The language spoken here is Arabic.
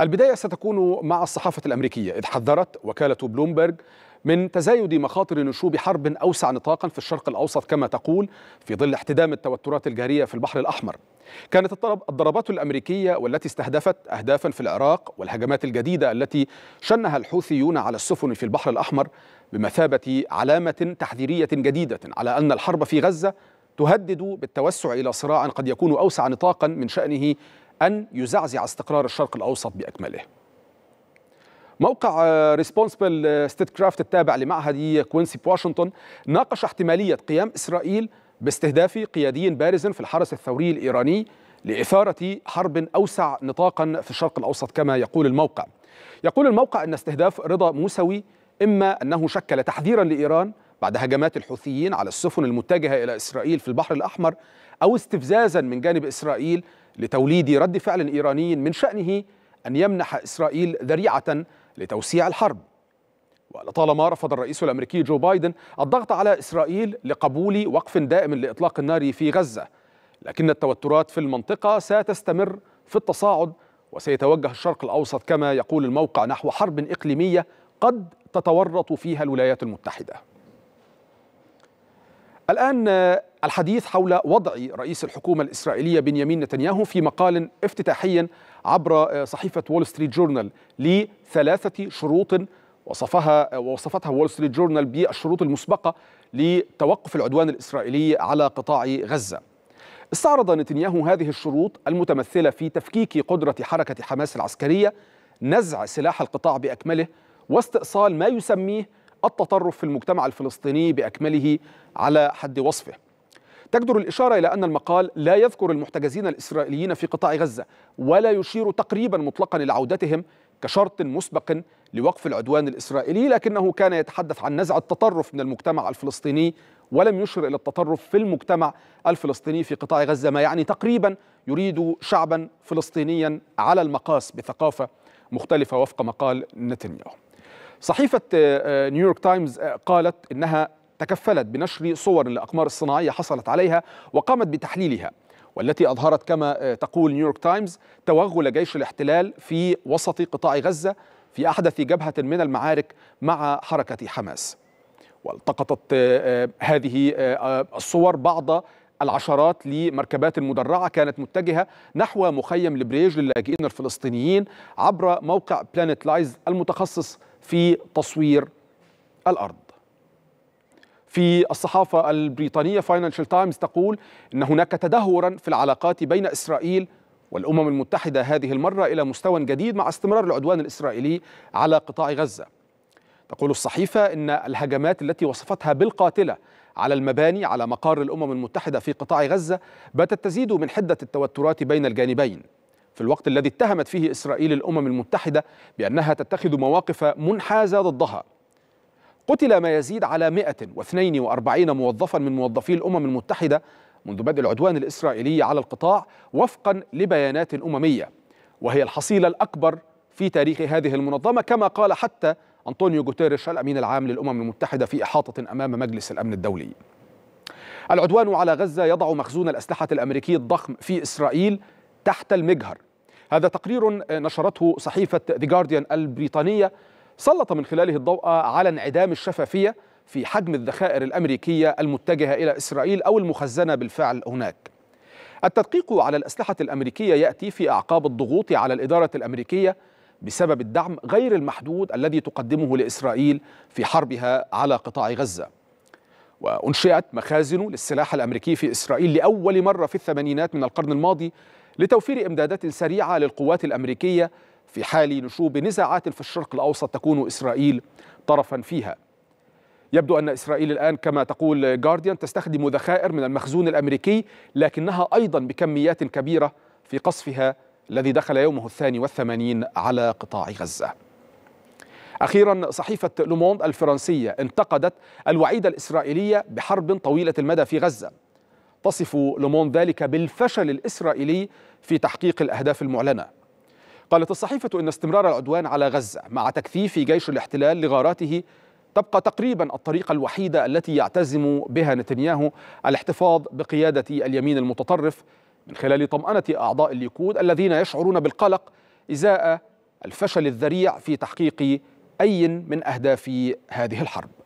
البداية ستكون مع الصحافة الأمريكية إذ حذرت وكالة بلومبرج من تزايد مخاطر نشوب حرب أوسع نطاقا في الشرق الأوسط كما تقول في ظل احتدام التوترات الجارية في البحر الأحمر كانت الضربات الأمريكية والتي استهدفت أهدافا في العراق والهجمات الجديدة التي شنها الحوثيون على السفن في البحر الأحمر بمثابة علامة تحذيرية جديدة على أن الحرب في غزة تهدد بالتوسع إلى صراع قد يكون أوسع نطاقا من شأنه أن يزعزع استقرار الشرق الأوسط بأكمله موقع ريسبونسبل ستيت كرافت التابع لمعهد كوينسي بواشنطن ناقش احتمالية قيام إسرائيل باستهداف قيادي بارز في الحرس الثوري الإيراني لإثارة حرب أوسع نطاقا في الشرق الأوسط كما يقول الموقع يقول الموقع أن استهداف رضا موسوي إما أنه شكل تحذيرا لإيران بعد هجمات الحوثيين على السفن المتجهة إلى إسرائيل في البحر الأحمر أو استفزازا من جانب إسرائيل لتوليد رد فعل إيراني من شأنه أن يمنح إسرائيل ذريعة لتوسيع الحرب ولطالما رفض الرئيس الأمريكي جو بايدن الضغط على إسرائيل لقبول وقف دائم لإطلاق النار في غزة لكن التوترات في المنطقة ستستمر في التصاعد وسيتوجه الشرق الأوسط كما يقول الموقع نحو حرب إقليمية قد تتورط فيها الولايات المتحدة الآن الحديث حول وضع رئيس الحكومة الإسرائيلية بنيامين نتنياهو في مقال افتتاحي عبر آه، صحيفة وول ستريت جورنال لثلاثة شروط وصفها ووصفتها وول ستريت جورنال بالشروط المسبقة لتوقف العدوان الإسرائيلي على قطاع غزة استعرض نتنياهو هذه الشروط المتمثلة في تفكيك قدرة حركة حماس العسكرية نزع سلاح القطاع بأكمله واستئصال ما يسميه التطرف في المجتمع الفلسطيني بأكمله على حد وصفه تجدر الإشارة إلى أن المقال لا يذكر المحتجزين الإسرائيليين في قطاع غزة ولا يشير تقريبا مطلقا لعودتهم كشرط مسبق لوقف العدوان الإسرائيلي لكنه كان يتحدث عن نزع التطرف من المجتمع الفلسطيني ولم يشر إلى التطرف في المجتمع الفلسطيني في قطاع غزة ما يعني تقريبا يريد شعبا فلسطينيا على المقاس بثقافة مختلفة وفق مقال نتنياهو صحيفة آه، آه، نيويورك تايمز آه، قالت إنها تكفلت بنشر صور للأقمار الصناعية حصلت عليها وقامت بتحليلها والتي أظهرت كما آه، تقول نيويورك تايمز توغل جيش الاحتلال في وسط قطاع غزة في أحدث جبهة من المعارك مع حركة حماس والتقطت آه، آه، هذه الصور بعض العشرات لمركبات مدرعة كانت متجهة نحو مخيم البريج للاجئين الفلسطينيين عبر موقع بلانت لايز المتخصص في تصوير الأرض في الصحافة البريطانية فاينانشال تايمز تقول أن هناك تدهورا في العلاقات بين إسرائيل والأمم المتحدة هذه المرة إلى مستوى جديد مع استمرار العدوان الإسرائيلي على قطاع غزة تقول الصحيفة إن الهجمات التي وصفتها بالقاتلة على المباني على مقار الأمم المتحدة في قطاع غزة باتت تزيد من حدة التوترات بين الجانبين في الوقت الذي اتهمت فيه إسرائيل الأمم المتحدة بأنها تتخذ مواقف منحازة ضدها قتل ما يزيد على 142 موظفا من موظفي الأمم المتحدة منذ بدء العدوان الإسرائيلي على القطاع وفقا لبيانات أممية وهي الحصيلة الأكبر في تاريخ هذه المنظمة كما قال حتى أنطونيو غوتيريش الأمين العام للأمم المتحدة في إحاطة أمام مجلس الأمن الدولي العدوان على غزة يضع مخزون الأسلحة الأمريكي الضخم في إسرائيل تحت المجهر هذا تقرير نشرته صحيفة The Guardian البريطانية سلط من خلاله الضوء على انعدام الشفافية في حجم الذخائر الأمريكية المتجهة إلى إسرائيل أو المخزنة بالفعل هناك التدقيق على الأسلحة الأمريكية يأتي في أعقاب الضغوط على الإدارة الأمريكية بسبب الدعم غير المحدود الذي تقدمه لإسرائيل في حربها على قطاع غزة وأنشئت مخازن للسلاح الأمريكي في إسرائيل لأول مرة في الثمانينات من القرن الماضي لتوفير إمدادات سريعة للقوات الأمريكية في حال نشوب نزاعات في الشرق الأوسط تكون إسرائيل طرفا فيها يبدو أن إسرائيل الآن كما تقول جارديان تستخدم ذخائر من المخزون الأمريكي لكنها أيضا بكميات كبيرة في قصفها الذي دخل يومه الثاني والثمانين على قطاع غزة أخيرا صحيفة لوموند الفرنسية انتقدت الوعيد الإسرائيلية بحرب طويلة المدى في غزة تصف لوموند ذلك بالفشل الإسرائيلي في تحقيق الأهداف المعلنة قالت الصحيفة إن استمرار العدوان على غزة مع تكثيف جيش الاحتلال لغاراته تبقى تقريبا الطريقة الوحيدة التي يعتزم بها نتنياهو الاحتفاظ بقيادة اليمين المتطرف من خلال طمأنة أعضاء الليكود الذين يشعرون بالقلق إزاء الفشل الذريع في تحقيق أي من أهداف هذه الحرب